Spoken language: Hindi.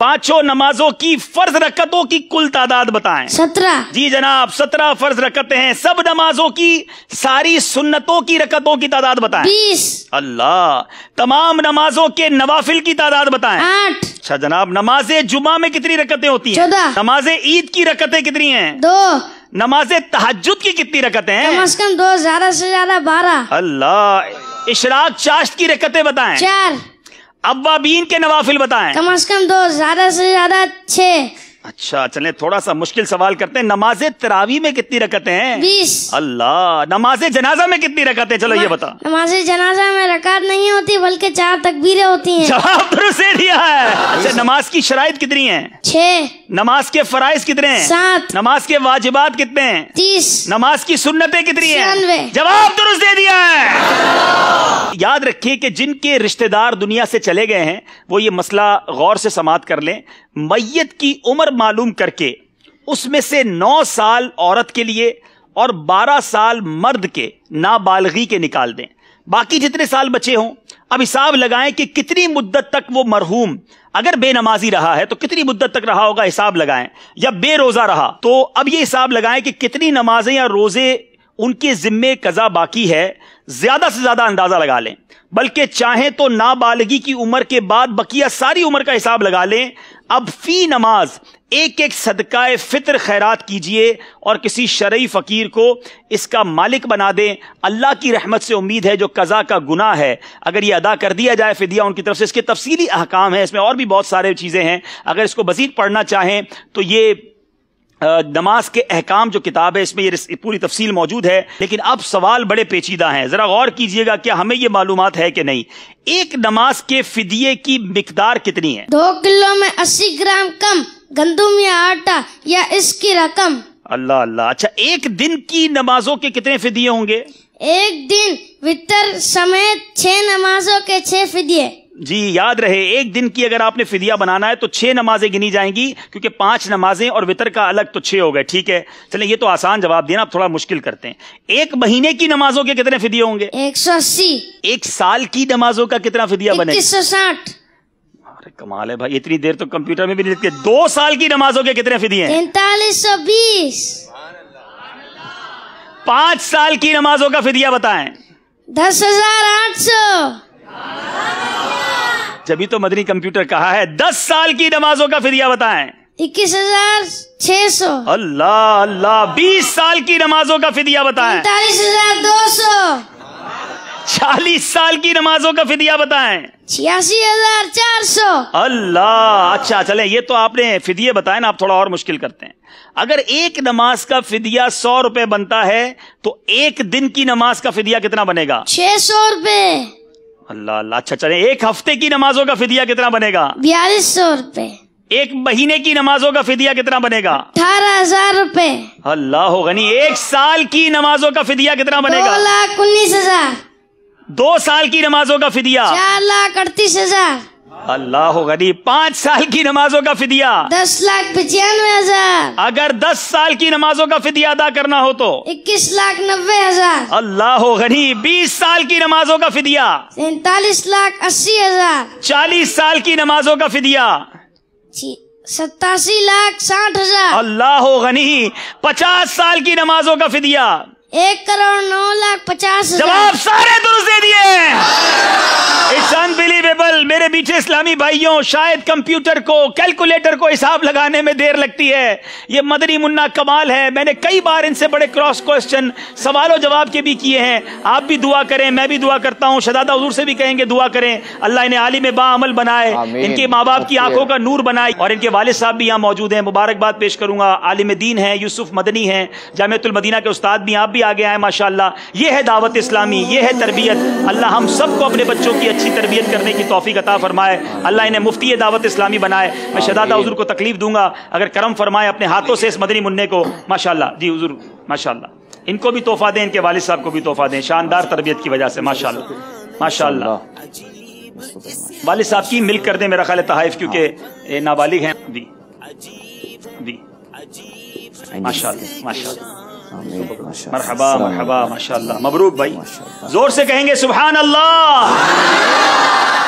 पांचों नमाजों की फर्ज रकतों की कुल तादाद बताएं सत्रह जी जनाब सत्रह फर्ज रकते हैं सब नमाजों की सारी सुन्नतों की रकतों की तादाद बताएं बीस अल्लाह तमाम नमाजों के नवाफिल की तादाद बताएं आठ अच्छा जनाब नमाज जुमा में कितनी रकतें होती हैं चौदह नमाज ईद की रकतें कितनी हैं दो नमाज तहजद की कितनी रकतें हैं कम अज कम दो ज्यादा से ज्यादा बारह अल्लाह इशराक चाश्त की रकतें बताएं चार अब्बाबीन के नवाफिल बताएं कम से कम दो ज्यादा से ज्यादा छह अच्छा चले थोड़ा सा मुश्किल सवाल करते हैं नमाज तरावी में कितनी रकते हैं बीस अल्लाह नमाज जनाजा में कितनी रकते हैं चलो ये बता नमाज जनाजा में रकात नहीं होती बल्कि चार तकबीरें होती हैं जवाब दुरुस्त दिया है हाँ। अच्छा नमाज की शराइ कितनी है छह नमाज के फराइज कितने हैं सात नमाज के वाजिबात कितने हैं तीस नमाज की सुन्नतें कितनी है जवाब दुरुस्त तो दे दिया है याद रखिए कि जिनके रिश्तेदार दुनिया से चले गए हैं वो ये मसला गौर से समाप्त कर लें मैयत की उम्र मालूम करके उसमें से नौ साल औरत के लिए और बारह साल मर्द के नाबालगी के निकाल दें बाकी जितने साल बचे हों अब हिसाब लगाएं कि कितनी मुद्दत तक वो मरहूम अगर बेनमाजी रहा है तो कितनी मुद्दत तक रहा होगा हिसाब लगाएं या बेरोजा रहा तो अब ये हिसाब लगाएं कि कितनी नमाजें या रोजे उनके जिम्मे कजा बाकी है ज्यादा से ज्यादा अंदाजा लगा लें बल्कि चाहे तो नाबालगी की उम्र के बाद बकिया सारी उम्र का हिसाब लगा लें अब फी नमाज एक एक सदका फितर खैरात कीजिए और किसी शरय फ़कीर को इसका मालिक बना दें अल्लाह की रहमत से उम्मीद है जो कज़ा का गुना है अगर ये अदा कर दिया जाए फिदिया उनकी तरफ से इसके तफसीली अहकाम है इसमें और भी बहुत सारे चीज़ें हैं अगर इसको मज़ीद पढ़ना चाहें तो ये नमाज के अहकाम जो किताब है इसमें ये पूरी तफसील मौजूद है लेकिन अब सवाल बड़े पेचीदा हैं ज़रा गौर कीजिएगा क्या हमें ये मालूम है कि नहीं एक नमाज के फिदिये की मकदार कितनी है दो किलो में अस्सी ग्राम कम गंदुम या आटा या इसकी रकम अल्लाह अल्लाह अच्छा एक दिन की नमाजों के कितने फिदिये होंगे एक दिन वितर समेत छह नमाजों के छह फिदिये जी याद रहे एक दिन की अगर आपने फिदिया बनाना है तो छह नमाजें गिनी जाएंगी क्योंकि पांच नमाजें और वितर का अलग तो छह हो गए ठीक है चले ये तो आसान जवाब देना आप थोड़ा मुश्किल करते हैं एक महीने की नमाजों के कितने फिदिया होंगे एक सौ अस्सी एक साल की नमाजों का कितना फिदिया बने सौ साठ अरे कमाल है भाई इतनी देर तो कंप्यूटर में भी नहीं लिखते दो साल की नमाजों के कितने फिदिये तैतालीस सौ बीस पांच साल की नमाजों का फिदिया बताएं दस हजार आठ सौ जब तो मदनी कंप्यूटर कहा है दस साल की नमाजों का फिरिया बताए इक्कीस हजार छह सौ अल्लाह अल्लाह बीस साल की नमाजों का फिदिया बताएं चालीस हजार दो सौ चालीस साल की नमाजों का फिदिया बताएं छियासी हजार चार सौ अल्लाह अच्छा चले ये तो आपने फिदिये बताए ना आप थोड़ा और मुश्किल करते हैं अगर एक नमाज का फिदिया सौ रुपए बनता है तो एक दिन की नमाज का फिदिया कितना बनेगा छह सौ रुपए अल्लाह अल्लाह अच्छा चले एक हफ्ते की नमाजों का फिदिया कितना बनेगा बयालीस सौ रूपए एक महीने की नमाजों का फिदिया कितना बनेगा अठारह हजार रूपए अल्लाह हो गनी एक साल की नमाजों का फिदिया कितना बनेगा लाख उन्नीस हजार दो साल की नमाजों का फिदिया चार लाख अड़तीस हजार अल्लाह गरीब पाँच साल की नमाजों का फिदिया दस लाख पचानवे हजार अगर दस साल की नमाजों का फिदिया अदा करना हो तो इक्कीस लाख नब्बे हजार अल्लाह गरीब बीस साल की नमाजों का फिदिया सैतालीस लाख अस्सी हजार चालीस साल की नमाजों का फिदिया सतासी लाख साठ हजार अल्लाह गनी पचास साल की नमाजों का फिदिया एक करोड़ नौ लाख पचास जवाब सारे दुरुस्त दे दिए इस मेरे पीछे इस्लामी भाइयों शायद कंप्यूटर को कैलकुलेटर को हिसाब लगाने में देर लगती है ये मदनी मुन्ना कमाल है मैंने कई बार इनसे बड़े क्रॉस क्वेश्चन सवालों जवाब के भी किए हैं आप भी दुआ करें मैं भी दुआ करता हूँ शदादा हजूर से भी कहेंगे दुआ करें अल्लाह इन्हें में बामल बनाए इनके माँ बाप की आंखों का नूर बनाए और इनके वाले साहब भी यहाँ मौजूद है मुबारकबाद पेश करूंगा आलिम दीन है यूसुफ मदनी है जामतुलमदीना के उस्ताद भी आप भी आगे आए माशा ये है दावत इस्लामी ये है तरबियत अल्लाह हम सबको अपने बच्चों की अच्छी तरबियत करने की तोफ़ी तोफ़ी अता फरमाए अल्लाह इन्हें मुफ्ती दावत इस्लामी बनाए मैं शदादा हजूर को तकलीफ दूंगा अगर करम फरमाए अपने हाथों से इस मदनी मुन्ने को माशा जी हजूर माशा इनको भी तोहफा दें इनके वालिद साहब को भी तोहफा दें शानदार तरबियत की वजह से माशा माशा वालिद साहब की मिल कर दें मेरा ख्याल तहफ क्योंकि हाँ। नाबालिग हैं जी जी माशा माशा मरहबा मरहबा माशा मबरूक भाई जोर से कहेंगे सुबहान अल्लाह